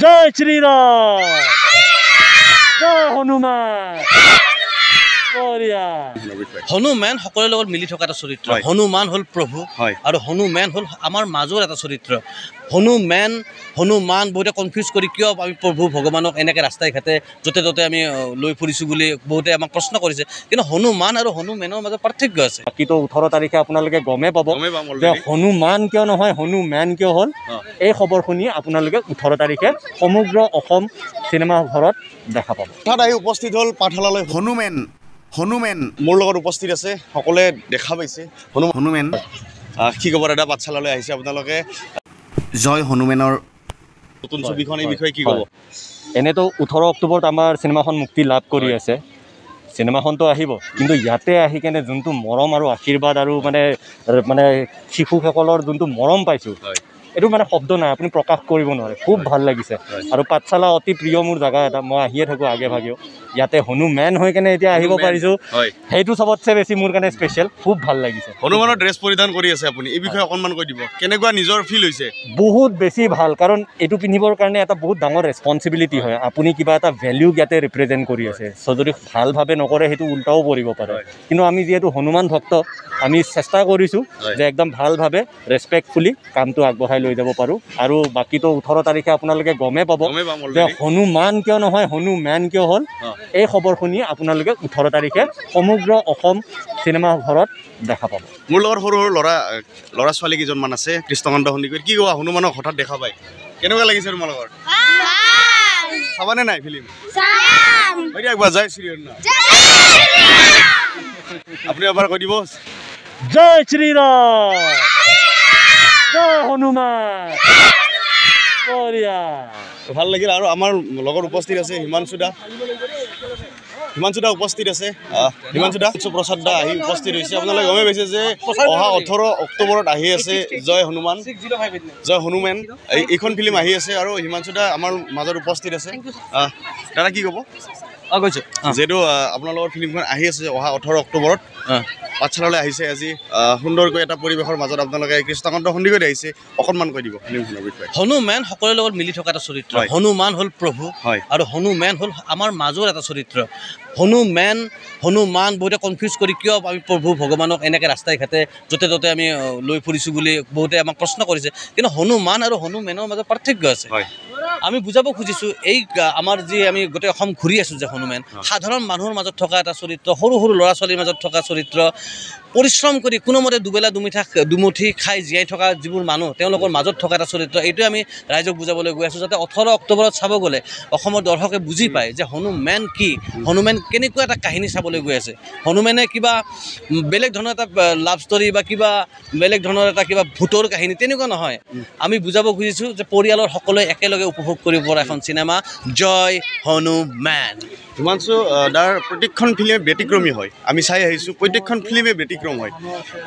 जय श्री राम जय हनुमान হনুমেন সকলোৰ লগত মিলি থকা এটা চৰিত্ৰ হনুমান হ'ল প্ৰভু আৰু হনুমেন হ'ল আমাৰ মাজৰ এটা চৰিত্ৰ হনুমেন হনুমান বহুতে কনফিউজ কৰি কিয় আমি প্ৰভু ভগৱানক এনেকৈ ৰাস্তাই ঘাটে য'তে ত'তে আমি লৈ ফুৰিছোঁ বুলি বহুতে আমাক প্ৰশ্ন কৰিছে কিন্তু হনুমান আৰু হনুমেনৰ মাজত পাৰ্থক্য আছে কিন্তু ওঠৰ তাৰিখে আপোনালোকে গমে পাব যে হনুমান কিয় নহয় হনুমেন কিয় হ'ল এই খবৰ শুনি আপোনালোকে ওঠৰ তাৰিখে সমগ্ৰ অসম চিনেমা ঘৰত দেখা পাব তাত আহি উপস্থিত হ'ল পাঠশালালৈ হনুমেন হনুমেন মোৰ লগত উপস্থিত আছে সকলোৱে দেখা পাইছে হনুমেন কি ক'ব দাদা পাঠশালালৈ আহিছে আপোনালোকে জয় হনুমেনৰ নতুন ছবিখন এই বিষয়ে কি ক'ব এনেতো ওঠৰ অক্টোবৰত আমাৰ চিনেমাখন মুক্তি লাভ কৰি আছে চিনেমাখনতো আহিব কিন্তু ইয়াতে আহি কেনে যোনটো মৰম আৰু আশীৰ্বাদ আৰু মানে মানে শিশুসকলৰ যোনটো মৰম পাইছোঁ এইটো মানে শব্দ নাই আপুনি প্ৰকাশ কৰিব নোৱাৰে খুব ভাল লাগিছে আৰু পাঠশালা অতি প্ৰিয় মোৰ জেগা এটা মই আহিয়ে থাকোঁ আগে ভাগেও ইয়াতে হনুমেন হৈ কেনে এতিয়া আহিব পাৰিছোঁ সেইটো চবতছে বেছি মোৰ কাৰণে স্পেচিয়েল খুব ভাল লাগিছে হনুমানৰ ড্ৰেছ পৰিধান কৰি আছে আপুনি এই বিষয়ে অকণমান কৈ দিব কেনেকুৱা নিজৰ ফিল হৈছে বহুত বেছি ভাল কাৰণ এইটো পিন্ধিবৰ কাৰণে এটা বহুত ডাঙৰ ৰেচপনচিবিলিটি হয় আপুনি কিবা এটা ভেলিউক ইয়াতে ৰিপ্ৰেজেণ্ট কৰি আছে চ' যদি ভালভাৱে নকৰে সেইটো উল্টাও পৰিব পাৰে কিন্তু আমি যিহেতু হনুমান ভক্ত আমি চেষ্টা কৰিছোঁ যে একদম ভালভাৱে ৰেচপেক্টফুলি কামটো আগবঢ়াই লৈ যাব পাৰোঁ আৰু বাকীটো ওঠৰ তাৰিখে আপোনালোকে গমেই পাব যে হনুমান কিয় নহয় হনুমেন কিয় হ'ল এই খবৰ শুনি আপোনালোকে ওঠৰ তাৰিখে সমগ্ৰ অসম চিনেমা ঘৰত দেখা পাব মোৰ লগত সৰু সৰু ল'ৰা ল'ৰা ছোৱালী কেইজনমান আছে কৃষ্ণকান্ত সন্দিকৈ কি কোৱা হনুমানক হঠাৎ দেখা পায় কেনেকুৱা লাগিছে তোমাৰ লগত চাবানে নাই ফিল্ম আপুনি এবাৰ কৈ দিব জয় শ্ৰীৰাম ভাল লাগিল আৰু আমাৰ লগত উপস্থিত আছে হিমাংশুদা হিমাংশুদা উপস্থিত আছে হিমাংশুদা প্ৰসাদ দা আহি উপস্থিত হৈছে আপোনালোকে গমেই পাইছে যে অহা ওঠৰ অক্টোবৰত আহি আছে জয় হনুমান জয় হনুমান এইখন ফিল্ম আহি আছে আৰু হিমাংশুদা আমাৰ মাজত উপস্থিত আছে দাদা কি ক'ব অঁ কৈছে যিহেতু আপোনালোকৰ ফিল্মখন আহি আছে অহা ওঠৰ অক্টোবৰত পাঠশালালৈ আহিছে আজি সুন্দৰকৈ এটা পৰিৱেশৰ মাজত আপোনালোকে কৃষ্ণকান্ত সন্দিগতি আহিছে অকনমান কই দিব হনুমান সকলোৰে লগত মিলি থাকা একটা চৰিত্ৰ হনুমান হল প্ৰভু হয় আৰু হনুমান হল আমাৰ মাজৰ এটা চৰিত্ৰ হনুমেন হনুমান বহুতে কনফিউজ কৰি কিয় আমি প্ৰভু ভগৱানক এনেকৈ ৰাস্তাই ঘাটে যতে ততে আমি লৈ ফুড়ি বুলি বহুতে আমাক প্ৰশ্ন কৰিছে কিন্তু হনুমান আৰু হনুমেনৰ মাজত পাৰ্থক্য আছে হয় আমি বুজাব খুজিছোঁ এই আমাৰ যি আমি গোটেই অসম ঘূৰি আছোঁ যে হনুমান সাধাৰণ মানুহৰ মাজত থকা এটা চৰিত্ৰ সৰু সৰু ল'ৰা ছোৱালীৰ মাজত থকা চৰিত্ৰ পৰিশ্ৰম কৰি কোনোমতে দুবেলা দুমিঠা দুমুঠি খাই জীয়াই থকা যিবোৰ মানুহ তেওঁলোকৰ মাজত থকা এটা চৰিত্ৰ এইটোৱে আমি ৰাইজক বুজাবলৈ গৈ আছোঁ যাতে ওঠৰ অক্টোবৰত চাব গ'লে অসমৰ দৰ্শকে বুজি পায় যে হনুমেন কি হনুমান কেনেকুৱা এটা কাহিনী চাবলৈ গৈ আছে হনুমানে কিবা বেলেগ ধৰণৰ এটা লাভ ষ্টৰি বা কিবা বেলেগ ধৰণৰ এটা কিবা ভূতৰ কাহিনী তেনেকুৱা নহয় আমি বুজাব খুজিছোঁ যে পৰিয়ালৰ সকলোৱে একেলগে উপভোগ উপভোগ কৰিব পৰা এখন চিনেমা জয় হনুমেন হিমাংশু দাৰ প্ৰত্যেকখন ফিল্মে ব্যতিক্ৰমী হয় আমি চাই আহিছোঁ প্ৰত্যেকখন ফিল্মে ব্যতিক্ৰম হয়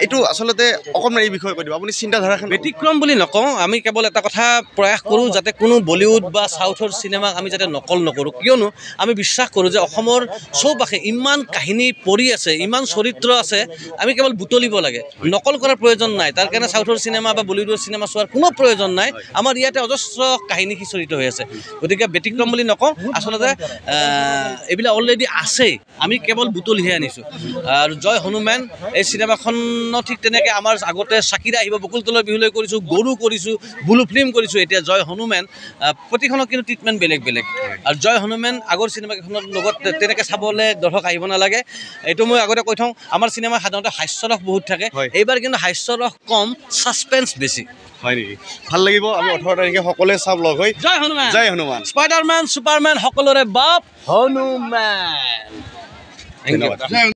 এইটো আচলতে অকণমান এই বিষয়ে কৈ দিব আপুনি চিন্তাধাৰাখন ব্যতিক্ৰম বুলি নকওঁ আমি কেৱল এটা কথা প্ৰয়াস কৰোঁ যাতে কোনো বলিউড বা চাউথৰ চিনেমাক আমি যাতে নকল নকৰোঁ কিয়নো আমি বিশ্বাস কৰোঁ যে অসমৰ চৌপাশে ইমান কাহিনী পৰি আছে ইমান চৰিত্ৰ আছে আমি কেৱল বুটলিব লাগে নকল কৰাৰ প্ৰয়োজন নাই তাৰ কাৰণে চাউথৰ চিনেমা বা বলিউডৰ চিনেমা চোৱাৰ কোনো প্ৰয়োজন নাই আমাৰ ইয়াতে অজস্ৰ কাহিনী সি চৰিত্ৰ হৈ আছে গতিকে ব্যতিক্ৰম বুলি নকওঁ আচলতে এইবিলাক অলৰেডি আছেই আমি কেৱল বুটলিহে আনিছোঁ আৰু জয় হনুমান এই চিনেমাখনো ঠিক তেনেকৈ আমাৰ আগতে চাকিৰা আহিব বকুলতলৰ বিহুলৈ কৰিছোঁ গৰু কৰিছোঁ বুলু ফিল্ম কৰিছোঁ এতিয়া জয় হনুমান প্ৰতিখনত কিন্তু ট্ৰিটমেণ্ট বেলেগ বেলেগ আৰু জয় হনুমান আগৰ চিনেমাকেইখনৰ লগত তেনেকৈ চাবলৈ দৰ্শক আহিব নালাগে এইটো মই আগতে কৈ থওঁ আমাৰ চিনেমা সাধাৰণতে হাস্যৰস বহুত থাকে এইবাৰ কিন্তু হাস্যৰস কম ছাছপেঞ্চ বেছি হয় নেকি ভাল লাগিব আমি ওঠৰ তাৰিখে সকলোৱে চাম লগ হৈ হনুমান জয় হনুমান স্পাইডারম্যান সুপারম্যান সকলরে বাপ হনুমান